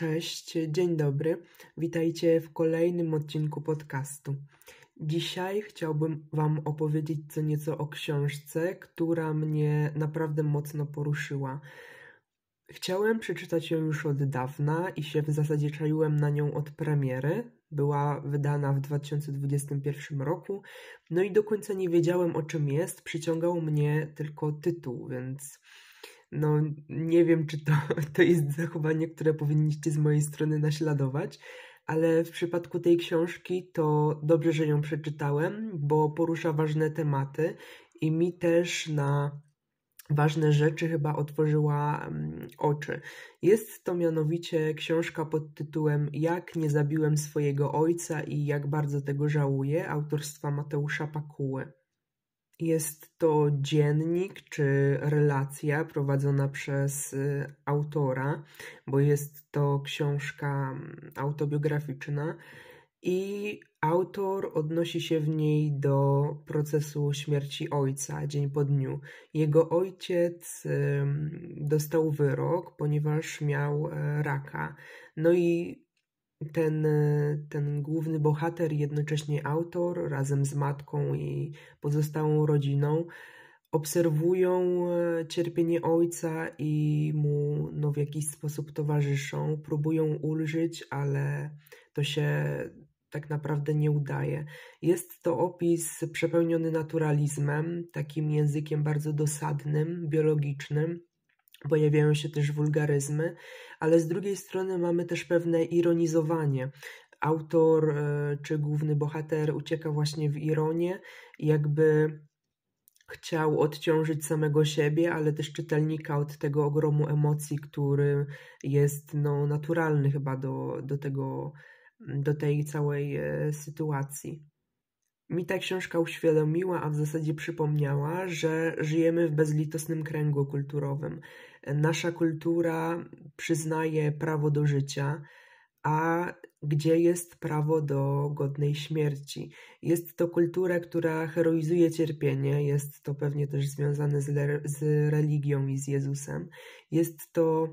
Cześć, dzień dobry. Witajcie w kolejnym odcinku podcastu. Dzisiaj chciałbym Wam opowiedzieć co nieco o książce, która mnie naprawdę mocno poruszyła. Chciałem przeczytać ją już od dawna i się w zasadzie czaiłem na nią od premiery. Była wydana w 2021 roku, no i do końca nie wiedziałem o czym jest. Przyciągał mnie tylko tytuł, więc no nie wiem, czy to, to jest zachowanie, które powinniście z mojej strony naśladować, ale w przypadku tej książki to dobrze, że ją przeczytałem, bo porusza ważne tematy i mi też na ważne rzeczy chyba otworzyła mm, oczy. Jest to mianowicie książka pod tytułem Jak nie zabiłem swojego ojca i jak bardzo tego żałuję, autorstwa Mateusza Pakuły. Jest to dziennik czy relacja prowadzona przez y, autora, bo jest to książka mm, autobiograficzna i autor odnosi się w niej do procesu śmierci ojca dzień po dniu. Jego ojciec dostał wyrok, ponieważ miał e, raka. No i ten, e, ten główny bohater, jednocześnie autor, razem z matką i pozostałą rodziną, obserwują e, cierpienie ojca i mu no, w jakiś sposób towarzyszą, próbują ulżyć, ale to się tak naprawdę nie udaje. Jest to opis przepełniony naturalizmem, takim językiem bardzo dosadnym, biologicznym Pojawiają się też wulgaryzmy, ale z drugiej strony mamy też pewne ironizowanie. Autor e, czy główny bohater ucieka właśnie w ironię, jakby chciał odciążyć samego siebie, ale też czytelnika od tego ogromu emocji, który jest no, naturalny chyba do, do, tego, do tej całej e, sytuacji. Mi ta książka uświadomiła, a w zasadzie przypomniała, że żyjemy w bezlitosnym kręgu kulturowym nasza kultura przyznaje prawo do życia, a gdzie jest prawo do godnej śmierci. Jest to kultura, która heroizuje cierpienie, jest to pewnie też związane z, le- z religią i z Jezusem. Jest to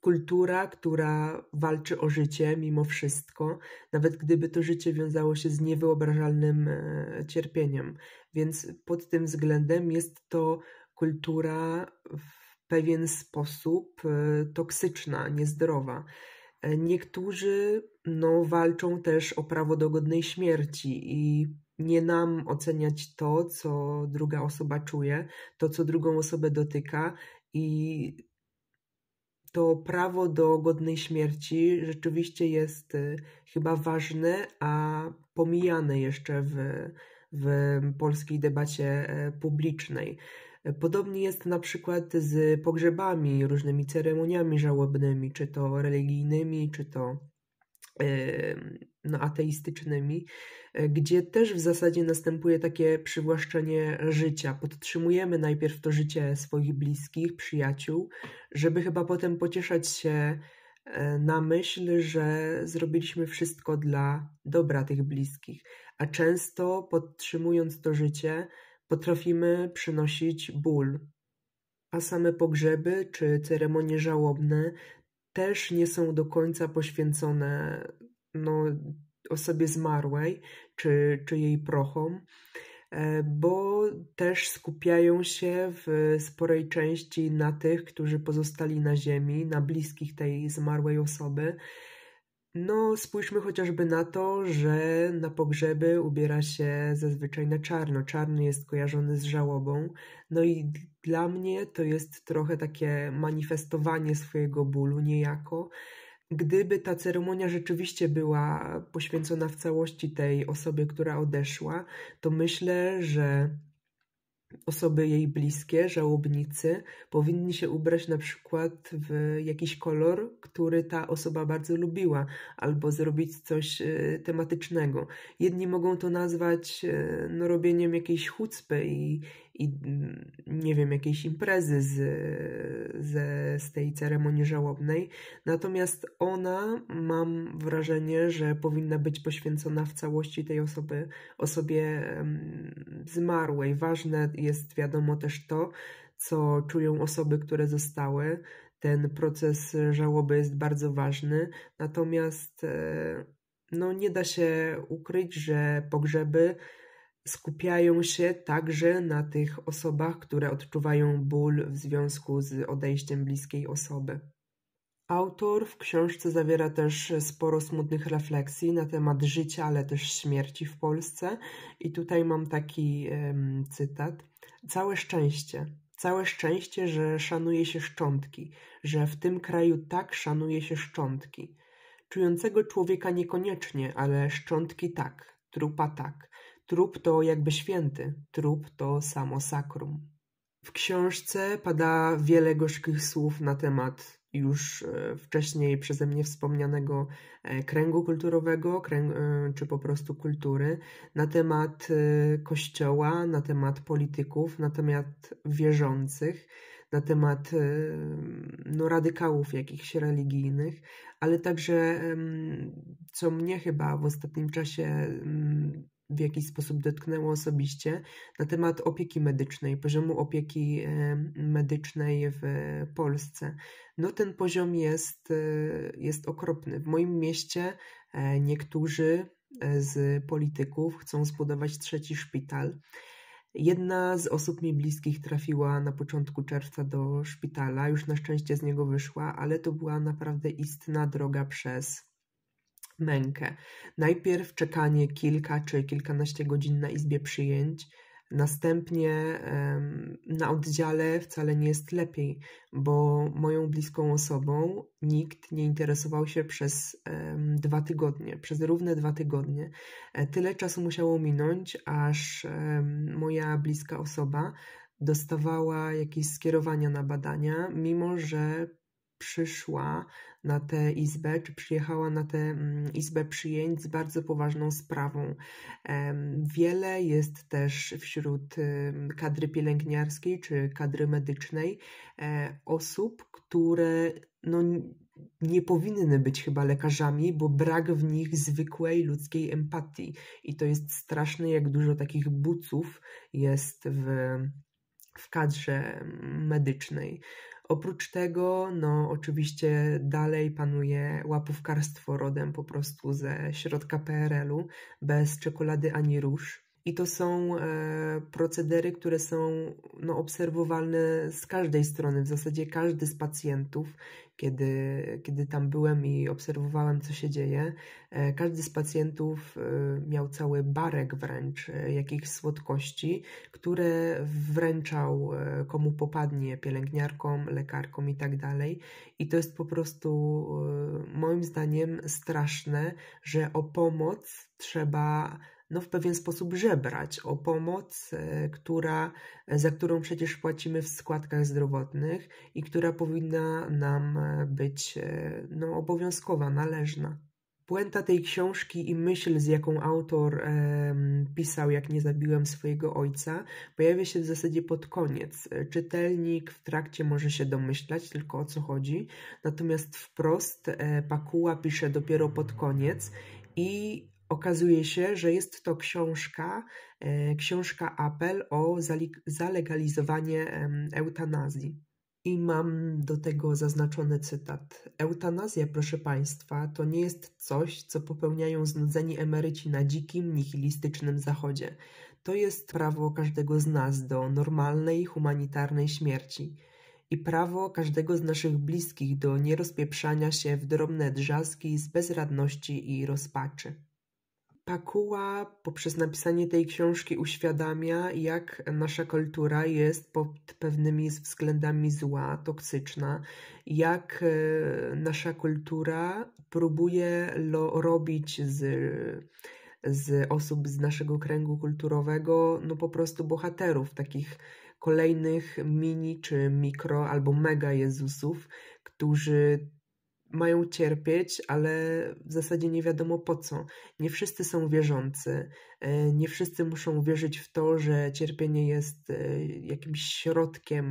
kultura, która walczy o życie mimo wszystko, nawet gdyby to życie wiązało się z niewyobrażalnym e, cierpieniem. Więc pod tym względem jest to kultura pewien sposób y, toksyczna, niezdrowa. E, niektórzy no, walczą też o prawo do godnej śmierci i nie nam oceniać to, co druga osoba czuje, to, co drugą osobę dotyka i to prawo do godnej śmierci rzeczywiście jest y, chyba ważne, a pomijane jeszcze w, w polskiej debacie e, publicznej. Podobnie jest na przykład z pogrzebami, różnymi ceremoniami żałobnymi, czy to religijnymi, czy to no, ateistycznymi, gdzie też w zasadzie następuje takie przywłaszczenie życia. Podtrzymujemy najpierw to życie swoich bliskich, przyjaciół, żeby chyba potem pocieszać się e, na myśl, że zrobiliśmy wszystko dla dobra tych bliskich. A często podtrzymując to życie, Potrafimy przynosić ból, a same pogrzeby czy ceremonie żałobne też nie są do końca poświęcone no, osobie zmarłej czy, czy jej prochom, e, bo też skupiają się w sporej części na tych, którzy pozostali na ziemi, na bliskich tej zmarłej osoby no, spójrzmy chociażby na to, że na pogrzeby ubiera się zazwyczaj na czarno. Czarny jest kojarzony z żałobą. No i dla mnie to jest trochę takie manifestowanie swojego bólu niejako. Gdyby ta ceremonia rzeczywiście była poświęcona w całości tej osobie, która odeszła, to myślę, że osoby jej bliskie, żałobnicy, powinni się ubrać na przykład w jakiś kolor, który ta osoba bardzo lubiła, albo zrobić coś e, tematycznego. Jedni mogą to nazwać e, no, robieniem jakiejś chucpy i, i mm, nie wiem, jakiejś imprezy z, z, z tej ceremonii żałobnej. Natomiast ona, mam wrażenie, że powinna być poświęcona w całości tej osoby, osobie zmarłej. Ważne jest, wiadomo, też to, co czują osoby, które zostały. Ten proces żałoby jest bardzo ważny, natomiast e, no, nie da się ukryć, że pogrzeby skupiają się także na tych osobach, które odczuwają ból w związku z odejściem bliskiej osoby. Autor w książce zawiera też sporo smutnych refleksji na temat życia, ale też śmierci w Polsce. I tutaj mam taki um, cytat: Całe szczęście. Całe szczęście, że szanuje się szczątki, że w tym kraju tak szanuje się szczątki. Czującego człowieka niekoniecznie, ale szczątki tak, trupa tak. Trup to jakby święty, trup to samo sakrum. W książce pada wiele gorzkich słów na temat już e, wcześniej przeze mnie wspomnianego e, kręgu kulturowego, kręg, e, czy po prostu kultury, na temat kościoła, na temat polityków, na temat wierzących, na temat no, radykałów jakichś religijnych, ale także, co mnie chyba w ostatnim czasie w jakiś sposób dotknęło osobiście, na temat opieki medycznej, poziomu opieki medycznej w Polsce. No ten poziom jest, e, jest okropny. W moim mieście e, niektórzy e, z polityków chcą zbudować trzeci szpital. Jedna z osób mi bliskich trafiła na początku czerwca do szpitala, już na szczęście z niego wyszła, ale to była naprawdę istna droga przez mękę. Najpierw czekanie kilka czy kilkanaście godzin na izbie przyjęć, Następnie na oddziale wcale nie jest lepiej, bo moją bliską osobą nikt nie interesował się przez dwa tygodnie, przez równe dwa tygodnie. E, tyle czasu musiało minąć, aż moja bliska osoba dostawała jakieś skierowania na badania, mimo że przyszła na tę izbę, czy przyjechała na tę mm, izbę przyjęć z bardzo poważną sprawą. Wiele jest też wśród kadry pielęgniarskiej czy kadry medycznej e, osób, które no, nie powinny być chyba lekarzami, bo brak w nich zwykłej ludzkiej empatii. I to jest straszne, jak dużo takich buców jest w, w kadrze medycznej. Oprócz tego, no oczywiście dalej panuje łapówkarstwo rodem po prostu ze środka PRL-u, bez czekolady ani róż. I to są e, procedery, które są no, obserwowalne z każdej strony. W zasadzie każdy z pacjentów, kiedy, kiedy tam byłem i obserwowałem, co się dzieje, e, każdy z pacjentów e, miał cały barek wręcz e, jakichś słodkości, które wręczał e, komu popadnie pielęgniarkom, lekarkom i tak dalej. I to jest po prostu e, moim zdaniem straszne, że o pomoc trzeba no, w pewien sposób żebrać o pomoc, e, która, e, za którą przecież płacimy w składkach zdrowotnych i która powinna nam e, być no, obowiązkowa, należna. Puenta tej książki i myśl, z jaką autor e, pisał, jak nie zabiłem swojego ojca, pojawia się w zasadzie pod koniec. Czytelnik w trakcie może się domyślać tylko o co chodzi, natomiast wprost e, Pakuła pisze dopiero pod koniec i Okazuje się, że jest to książka, e, książka apel o zalegalizowanie eutanazji. I mam do tego zaznaczony cytat. Eutanazja, proszę Państwa, to nie jest coś, co popełniają znudzeni emeryci na dzikim, nihilistycznym zachodzie. To jest prawo każdego z nas do normalnej, humanitarnej śmierci i prawo każdego z naszych bliskich do nierozpieprzania się w drobne drzazgi z bezradności i rozpaczy. Pakuła poprzez napisanie tej książki uświadamia, jak nasza kultura jest pod pewnymi względami zła, toksyczna, jak e, nasza kultura próbuje lo, robić z, z osób z naszego kręgu kulturowego, no po prostu bohaterów, takich kolejnych mini czy mikro albo mega Jezusów, którzy mają cierpieć, ale w zasadzie nie wiadomo po co. Nie wszyscy są wierzący, e, nie wszyscy muszą wierzyć w to, że cierpienie jest e, jakimś środkiem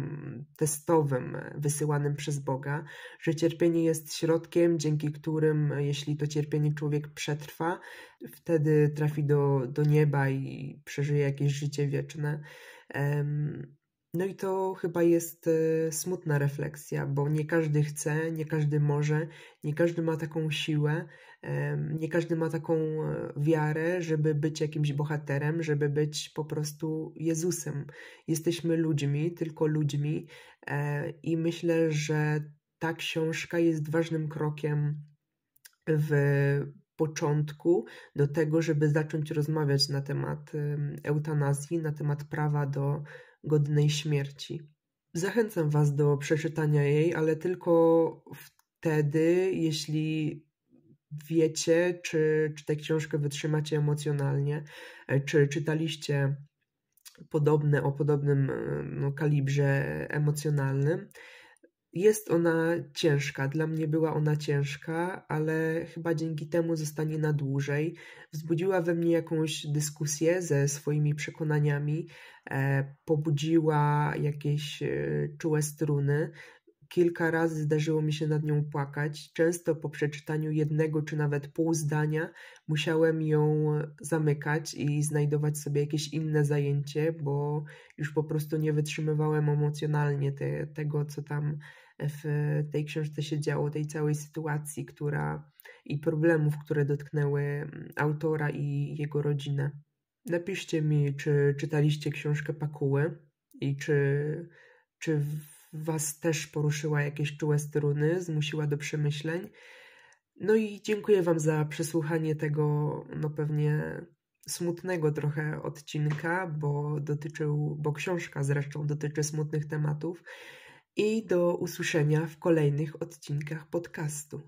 testowym wysyłanym przez Boga, że cierpienie jest środkiem, dzięki którym, jeśli to cierpienie człowiek przetrwa, wtedy trafi do, do nieba i przeżyje jakieś życie wieczne. No i to chyba jest y, smutna refleksja, bo nie każdy chce, nie każdy może, nie każdy ma taką siłę, nie każdy ma taką e, wiarę, żeby być jakimś bohaterem, żeby być po prostu Jezusem. Jesteśmy ludźmi, tylko ludźmi, e, i myślę, że ta książka jest ważnym krokiem w początku do tego, żeby zacząć rozmawiać na temat eutanazji, na temat prawa do godnej śmierci. Zachęcam Was do przeczytania jej, ale tylko wtedy, jeśli wiecie, czy, czy tę książkę wytrzymacie emocjonalnie, e, czy czytaliście podobne o podobnym e, no, kalibrze emocjonalnym. Jest ona ciężka, dla mnie była ona ciężka, ale chyba dzięki temu zostanie na dłużej. Wzbudziła we mnie jakąś dyskusję ze swoimi przekonaniami, e, pobudziła jakieś e, czułe struny, Kilka razy zdarzyło mi się nad nią płakać. Często po przeczytaniu jednego czy nawet pół zdania musiałem ją zamykać i znajdować sobie jakieś inne zajęcie, bo już po prostu nie wytrzymywałem emocjonalnie te, tego, co tam w tej książce się działo, tej całej sytuacji, która i problemów, które dotknęły mm, autora i jego rodzinę. Napiszcie mi, czy czytaliście książkę Pakuły i czy, czy Was też poruszyła jakieś czułe struny, zmusiła do przemyśleń. No i dziękuję Wam za przesłuchanie tego, no pewnie smutnego trochę odcinka, bo dotyczył, bo książka zresztą dotyczy smutnych tematów. I do usłyszenia w kolejnych odcinkach podcastu.